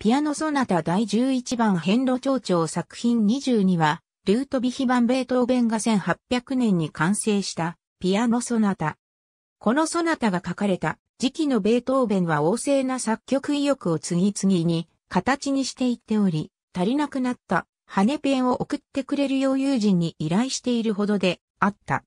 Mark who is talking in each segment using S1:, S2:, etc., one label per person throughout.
S1: ピアノソナタ第11番変路町長作品22は、ルートビヒバンベートーベンが1800年に完成したピアノソナタ。このソナタが書かれた時期のベートーベンは旺盛な作曲意欲を次々に形にしていっており、足りなくなった羽ペンを送ってくれる余裕人に依頼しているほどであった。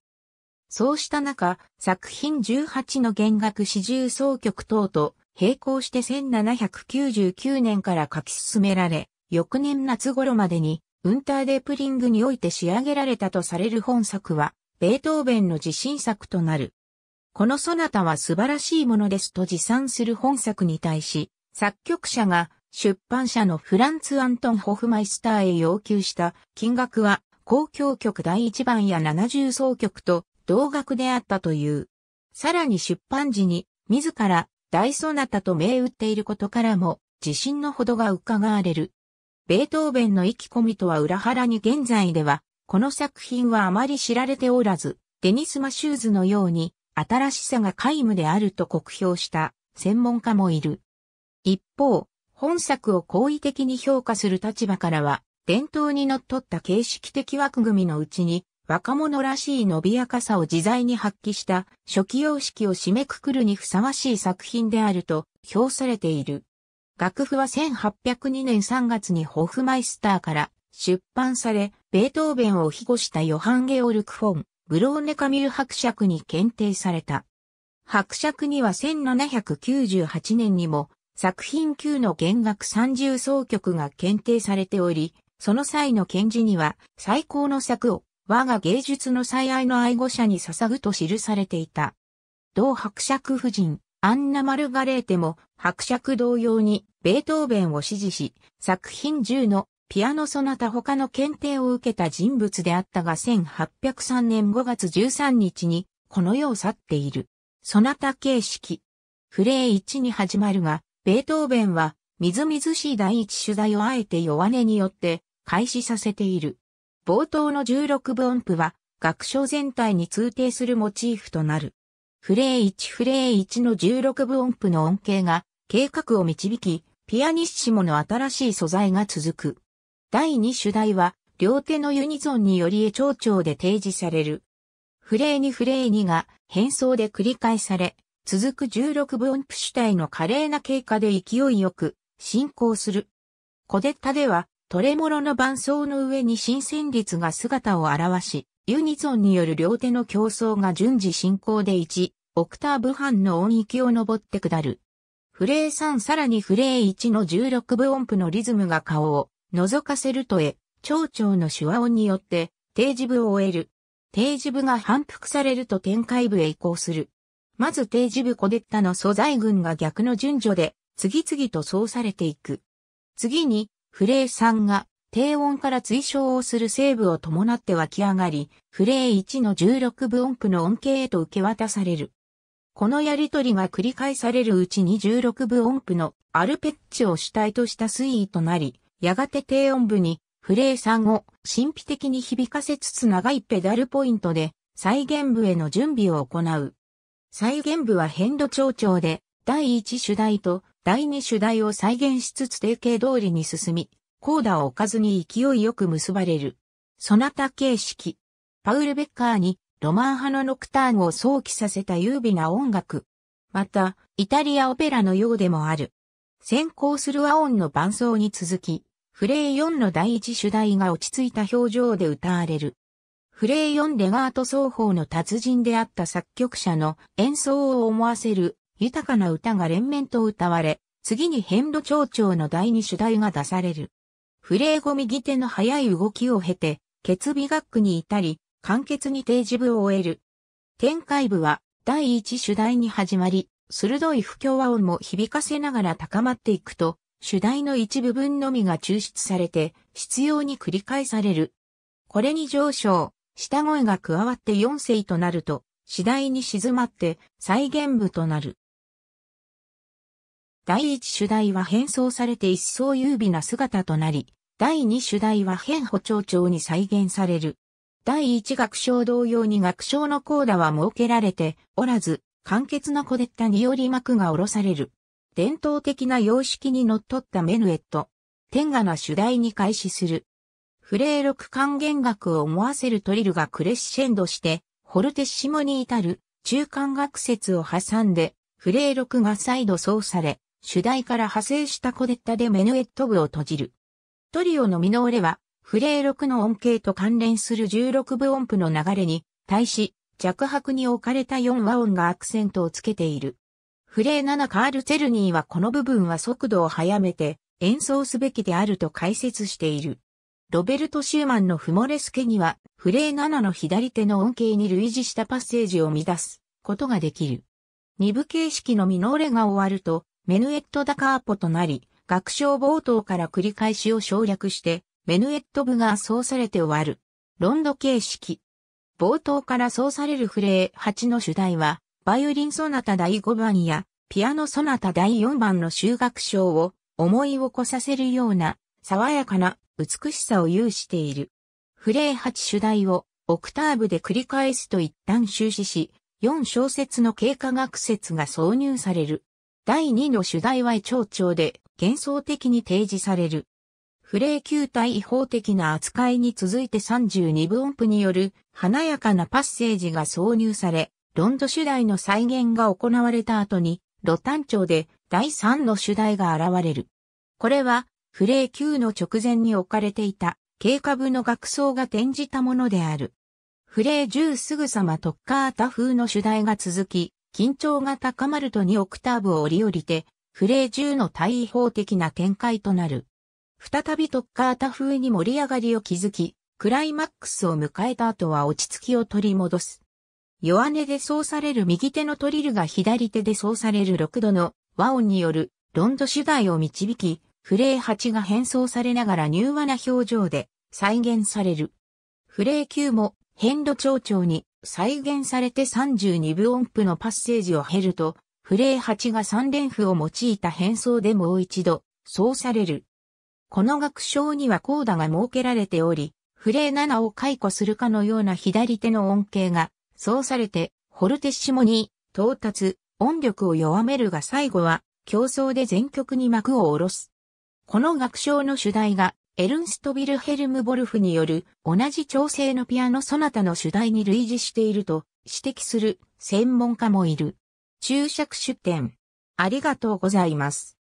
S1: そうした中、作品18の弦楽四重奏曲等と並行して1799年から書き進められ、翌年夏頃までに、ウンターデプリングにおいて仕上げられたとされる本作は、ベートーベンの自信作となる。このソナタは素晴らしいものですと持参する本作に対し、作曲者が出版社のフランツ・アントン・ホフマイスターへ要求した金額は公共曲第1番や70奏曲と同額であったという。さらに出版時に自ら大ソナタと銘打っていることからも、自信のほどが伺われる。ベートーベンの意気込みとは裏腹に現在では、この作品はあまり知られておらず、デニス・マシューズのように、新しさが皆無であると酷評した専門家もいる。一方、本作を好意的に評価する立場からは、伝統に則っった形式的枠組みのうちに、若者らしい伸びやかさを自在に発揮した初期様式を締めくくるにふさわしい作品であると評されている。楽譜は1802年3月にホフマイスターから出版され、ベートーベンを庇護したヨハン・ゲオルク・フォン、ブローネ・カミル伯爵に検定された。伯爵には1798年にも作品級の弦楽三重奏曲が検定されており、その際の検事には最高の作を我が芸術の最愛の愛護者に捧ぐと記されていた。同伯爵夫人、アンナ・マルガレーテも伯爵同様にベートーベンを支持し、作品10のピアノソナタ他の検定を受けた人物であったが1803年5月13日にこの世を去っている。ソナタ形式。フレー1に始まるが、ベートーベンはみずみずしい第一主題をあえて弱音によって開始させている。冒頭の16分音符は、楽章全体に通底するモチーフとなる。フレー1フレー1の16分音符の音形が、計画を導き、ピアニッシモの新しい素材が続く。第2主題は、両手のユニゾンにより絵長調で提示される。フレー2フレー2が変装で繰り返され、続く16分音符主体の華麗な経過で勢いよく進行する。コデッタではトレモロの伴奏の上に新旋律が姿を現し、ユニゾンによる両手の競争が順次進行で1、オクターブ半の音域を登って下る。フレー3さらにフレー1の16分音符のリズムが顔を覗かせるとえ、蝶々の手話音によって定時部を終える。定時部が反復されると展開部へ移行する。まず定時部コデッタの素材群が逆の順序で次々とそうされていく。次にフレー3が低音から追唱をするーブを伴って湧き上がり、フレー1の16部音符の音形へと受け渡される。このやりとりが繰り返されるうちに16部音符のアルペッチを主体とした推移となり、やがて低音部にフレー3を神秘的に響かせつつ長いペダルポイントで再現部への準備を行う。再現部は変度長調で第1主題と第二主題を再現しつつ定型通りに進み、コーダを置かずに勢いよく結ばれる。ソナタ形式。パウル・ベッカーにロマン派のノクターンを想起させた優美な音楽。また、イタリアオペラのようでもある。先行する和音の伴奏に続き、フレイ4の第一主題が落ち着いた表情で歌われる。フレイ4レガート奏法の達人であった作曲者の演奏を思わせる豊かな歌が連綿と歌われ、次に遍路町長の第二主題が出される。フレーゴ右手の速い動きを経て、決美学区に至り、簡潔に定時部を終える。展開部は第一主題に始まり、鋭い不協和音も響かせながら高まっていくと、主題の一部分のみが抽出されて、必要に繰り返される。これに上昇、下声が加わって4声となると、次第に静まって再現部となる。第一主題は変装されて一層優美な姿となり、第二主題は変補聴調に再現される。第一楽章同様に楽章のコーダは設けられておらず、簡潔なコデッタにより幕が下ろされる。伝統的な様式にのっとったメヌエット。天下な主題に開始する。フレーロク還元楽を思わせるトリルがクレッシェンドして、ホルテッシモに至る中間学説を挟んで、フレーロクが再度奏され、主題から派生したコデッタでメヌエット部を閉じる。トリオのミノーレは、フレー6の音形と関連する16部音符の流れに、対し、弱白に置かれた4和音がアクセントをつけている。フレー7カール・チェルニーはこの部分は速度を速めて演奏すべきであると解説している。ロベルト・シューマンのフモレスケには、フレー7の左手の音形に類似したパッセージを乱すことができる。二部形式のミノーレが終わると、メヌエット・ダ・カーポとなり、学章冒頭から繰り返しを省略して、メヌエット部がうされて終わる。ロンド形式。冒頭からうされるフレー8の主題は、バイオリンソナタ第5番や、ピアノソナタ第4番の修学章を思い起こさせるような、爽やかな美しさを有している。フレー8主題をオクターブで繰り返すと一旦終始し、4小節の経過学説が挿入される。第2の主題は胃腸で幻想的に提示される。フレー球体違法的な扱いに続いて32分音符による華やかなパッセージが挿入され、ロンド主題の再現が行われた後に、ロタン調で第3の主題が現れる。これは、フレー級の直前に置かれていた、軽過部の学装が転じたものである。フレー10すぐさまトッカータ風の主題が続き、緊張が高まると2オクターブを折り降りて、フレー10の対位法的な展開となる。再びトッカータ風に盛り上がりを築き、クライマックスを迎えた後は落ち着きを取り戻す。弱音でそうされる右手のトリルが左手でそうされる6度の和音によるロンド主題を導き、フレー8が変装されながら柔和な表情で再現される。フレー9も変度調調に再現されて32分音符のパッセージを経ると、フレー8が3連符を用いた変装でもう一度、そうされる。この楽章にはコーダが設けられており、フレー7を解雇するかのような左手の音形が、そうされて、ホルテッシモに、到達、音力を弱めるが最後は、競争で全曲に幕を下ろす。この楽章の主題が、エルンスト・ビルヘルム・ボルフによる同じ調整のピアノソナタの主題に類似していると指摘する専門家もいる。注釈出典。ありがとうございます。